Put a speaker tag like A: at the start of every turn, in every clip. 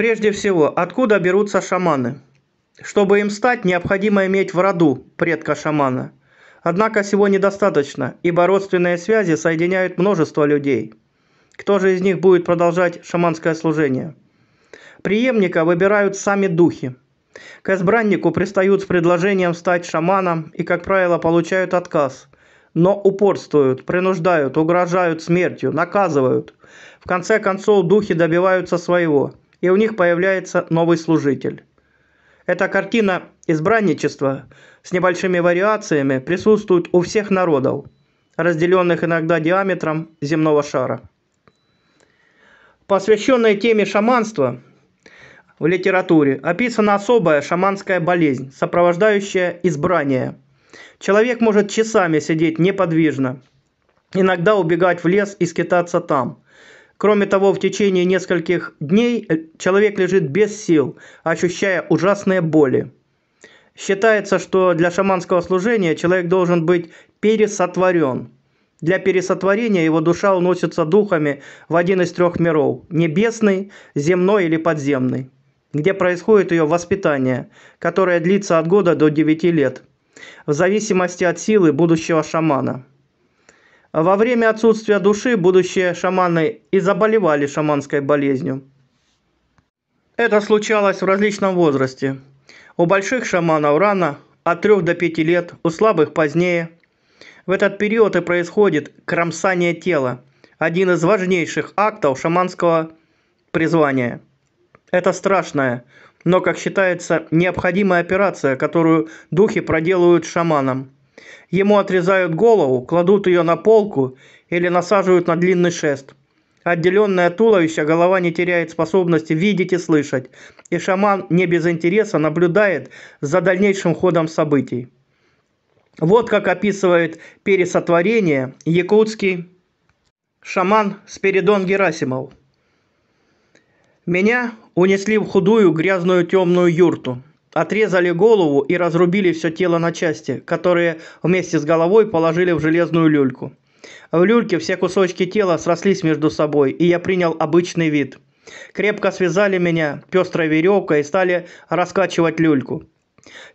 A: Прежде всего, откуда берутся шаманы? Чтобы им стать, необходимо иметь в роду предка шамана. Однако всего недостаточно, ибо родственные связи соединяют множество людей. Кто же из них будет продолжать шаманское служение? Приемника выбирают сами духи. К избраннику пристают с предложением стать шаманом и, как правило, получают отказ. Но упорствуют, принуждают, угрожают смертью, наказывают. В конце концов, духи добиваются своего – и у них появляется новый служитель. Эта картина избранничества с небольшими вариациями присутствует у всех народов, разделенных иногда диаметром земного шара. Посвященная теме шаманства в литературе описана особая шаманская болезнь, сопровождающая избрание. Человек может часами сидеть неподвижно, иногда убегать в лес и скитаться там – Кроме того, в течение нескольких дней э, человек лежит без сил, ощущая ужасные боли. Считается, что для шаманского служения человек должен быть пересотворен. Для пересотворения его душа уносится духами в один из трех миров – небесный, земной или подземный, где происходит ее воспитание, которое длится от года до 9 лет, в зависимости от силы будущего шамана – во время отсутствия души будущие шаманы и заболевали шаманской болезнью. Это случалось в различном возрасте. У больших шаманов рано, от 3 до 5 лет, у слабых позднее. В этот период и происходит кромсание тела, один из важнейших актов шаманского призвания. Это страшная, но, как считается, необходимая операция, которую духи проделывают шаманом – Ему отрезают голову, кладут ее на полку или насаживают на длинный шест. Отделенное от туловища голова не теряет способности видеть и слышать, и шаман не без интереса наблюдает за дальнейшим ходом событий. Вот как описывает пересотворение якутский шаман Спиридон Герасимов. «Меня унесли в худую грязную темную юрту – отрезали голову и разрубили все тело на части, которые вместе с головой положили в железную люльку. В люльке все кусочки тела срослись между собой, и я принял обычный вид. Крепко связали меня пестрой веревкой и стали раскачивать люльку.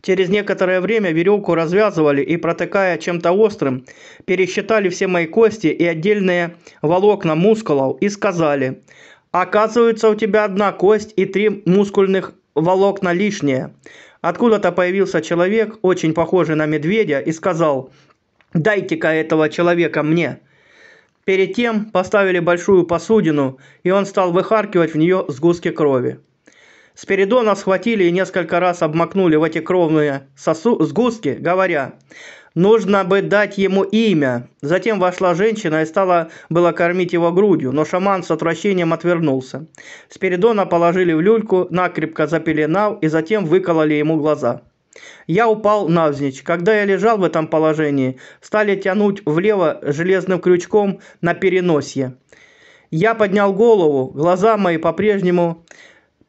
A: Через некоторое время веревку развязывали и, протыкая чем-то острым, пересчитали все мои кости и отдельные волокна мускулов и сказали, «Оказывается, у тебя одна кость и три мускульных волокна лишние. Откуда-то появился человек, очень похожий на медведя, и сказал «Дайте-ка этого человека мне». Перед тем поставили большую посудину, и он стал выхаркивать в нее сгустки крови. Спиридона схватили и несколько раз обмакнули в эти кровные сосу... сгустки, говоря Нужно бы дать ему имя. Затем вошла женщина и стала было кормить его грудью, но шаман с отвращением отвернулся. Спиридона положили в люльку, накрепко запеленав и затем выкололи ему глаза. Я упал навзничь. Когда я лежал в этом положении, стали тянуть влево железным крючком на переносье. Я поднял голову, глаза мои по-прежнему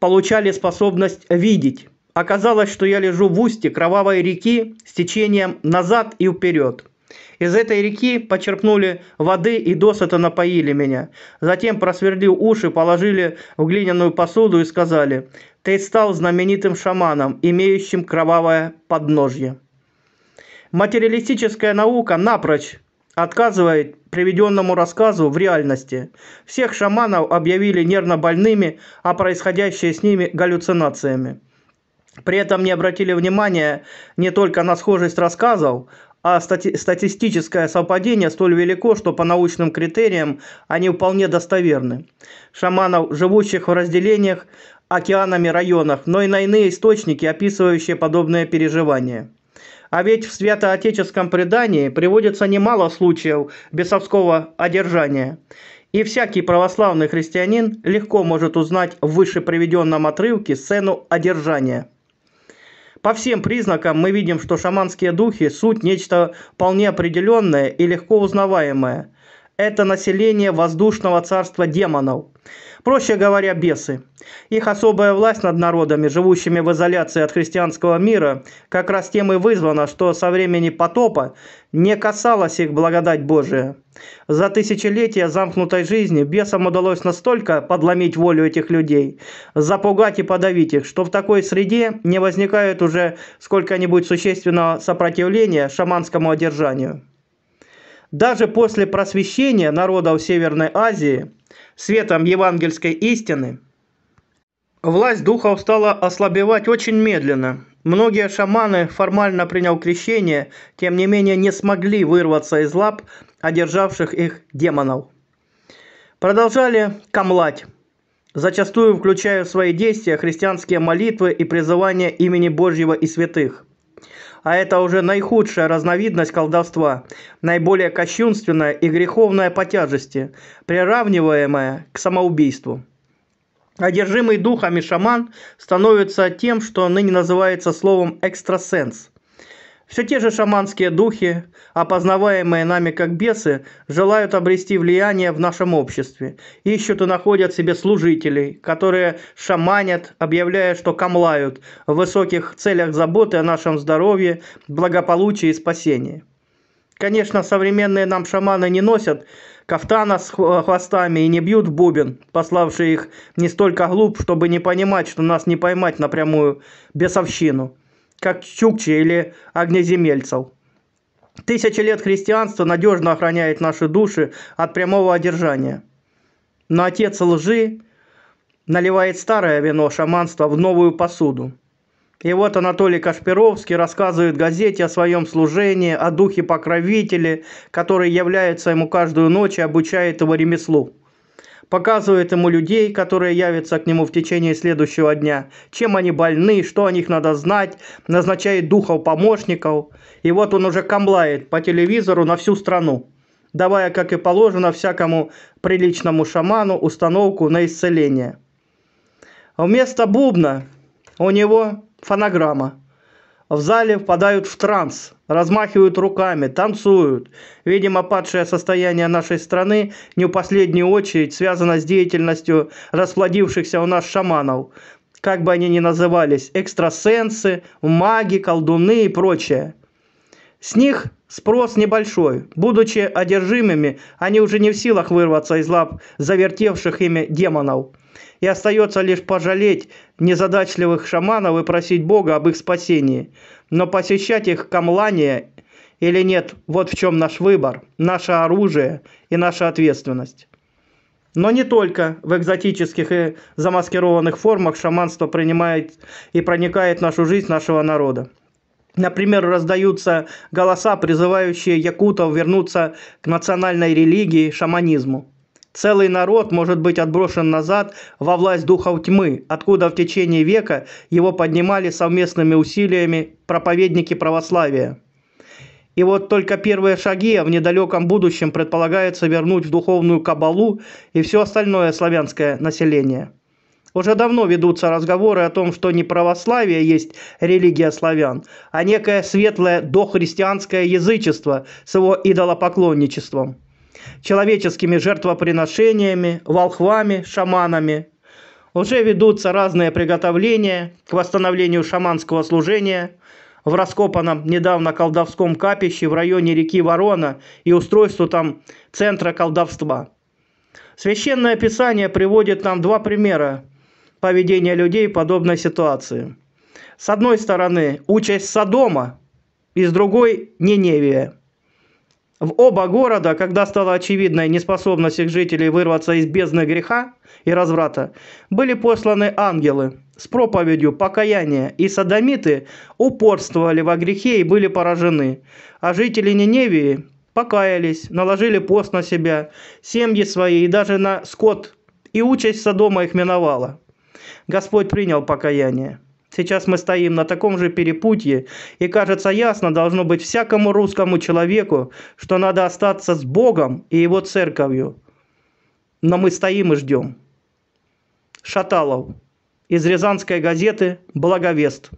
A: получали способность видеть. Оказалось, что я лежу в устье кровавой реки с течением назад и вперед. Из этой реки почерпнули воды и досыта напоили меня. Затем, просвердив уши, положили в глиняную посуду и сказали, «Ты стал знаменитым шаманом, имеющим кровавое подножье». Материалистическая наука напрочь отказывает приведенному рассказу в реальности. Всех шаманов объявили нервно больными, а происходящее с ними галлюцинациями. При этом не обратили внимания не только на схожесть рассказов, а стати- статистическое совпадение столь велико, что по научным критериям они вполне достоверны. Шаманов, живущих в разделениях, океанами районах, но и на иные источники, описывающие подобные переживания. А ведь в святоотеческом предании приводится немало случаев бесовского одержания. И всякий православный христианин легко может узнать в выше приведенном отрывке сцену одержания – по всем признакам мы видим, что шаманские духи – суть нечто вполне определенное и легко узнаваемое это население воздушного царства демонов. Проще говоря, бесы. Их особая власть над народами, живущими в изоляции от христианского мира, как раз тем и вызвана, что со времени потопа не касалась их благодать Божия. За тысячелетия замкнутой жизни бесам удалось настолько подломить волю этих людей, запугать и подавить их, что в такой среде не возникает уже сколько-нибудь существенного сопротивления шаманскому одержанию. Даже после просвещения народов Северной Азии светом евангельской истины, власть духов стала ослабевать очень медленно. Многие шаманы, формально приняв крещение, тем не менее не смогли вырваться из лап одержавших их демонов. Продолжали камлать, зачастую включая в свои действия христианские молитвы и призывания имени Божьего и святых а это уже наихудшая разновидность колдовства, наиболее кощунственная и греховная по тяжести, приравниваемая к самоубийству. Одержимый духами шаман становится тем, что ныне называется словом «экстрасенс», все те же шаманские духи, опознаваемые нами как бесы, желают обрести влияние в нашем обществе. Ищут и находят себе служителей, которые шаманят, объявляя, что камлают в высоких целях заботы о нашем здоровье, благополучии и спасении. Конечно, современные нам шаманы не носят кафтана с хвостами и не бьют бубен, пославшие их не столько глуп, чтобы не понимать, что нас не поймать напрямую бесовщину – как чукчи или огнеземельцев. Тысячи лет христианства надежно охраняет наши души от прямого одержания. Но отец лжи наливает старое вино шаманства в новую посуду. И вот Анатолий Кашпировский рассказывает газете о своем служении, о духе покровителе, который является ему каждую ночь и обучает его ремеслу показывает ему людей, которые явятся к нему в течение следующего дня, чем они больны, что о них надо знать, назначает духов помощников. И вот он уже камлает по телевизору на всю страну, давая, как и положено, всякому приличному шаману установку на исцеление. Вместо бубна у него фонограмма. В зале впадают в транс – размахивают руками, танцуют. Видимо, падшее состояние нашей страны не в последнюю очередь связано с деятельностью расплодившихся у нас шаманов, как бы они ни назывались, экстрасенсы, маги, колдуны и прочее. С них спрос небольшой. Будучи одержимыми, они уже не в силах вырваться из лап завертевших ими демонов. И остается лишь пожалеть незадачливых шаманов и просить Бога об их спасении. Но посещать их камлания или нет, вот в чем наш выбор, наше оружие и наша ответственность. Но не только в экзотических и замаскированных формах шаманство принимает и проникает в нашу жизнь нашего народа. Например, раздаются голоса, призывающие якутов вернуться к национальной религии, шаманизму. Целый народ может быть отброшен назад во власть духов тьмы, откуда в течение века его поднимали совместными усилиями проповедники православия. И вот только первые шаги в недалеком будущем предполагается вернуть в духовную кабалу и все остальное славянское население – уже давно ведутся разговоры о том, что не православие есть религия славян, а некое светлое дохристианское язычество с его идолопоклонничеством, человеческими жертвоприношениями, волхвами, шаманами. Уже ведутся разные приготовления к восстановлению шаманского служения – в раскопанном недавно колдовском капище в районе реки Ворона и устройству там центра колдовства. Священное Писание приводит нам два примера поведение людей в подобной ситуации. С одной стороны, участь Содома, и с другой – Ниневия. В оба города, когда стала очевидной неспособность их жителей вырваться из бездны греха и разврата, были посланы ангелы с проповедью покаяния, и садомиты упорствовали во грехе и были поражены, а жители Ниневии покаялись, наложили пост на себя, семьи свои и даже на скот, и участь Содома их миновала. Господь принял покаяние. Сейчас мы стоим на таком же перепутье, и кажется ясно должно быть всякому русскому человеку, что надо остаться с Богом и Его церковью. Но мы стоим и ждем. Шаталов. Из Рязанской газеты «Благовест».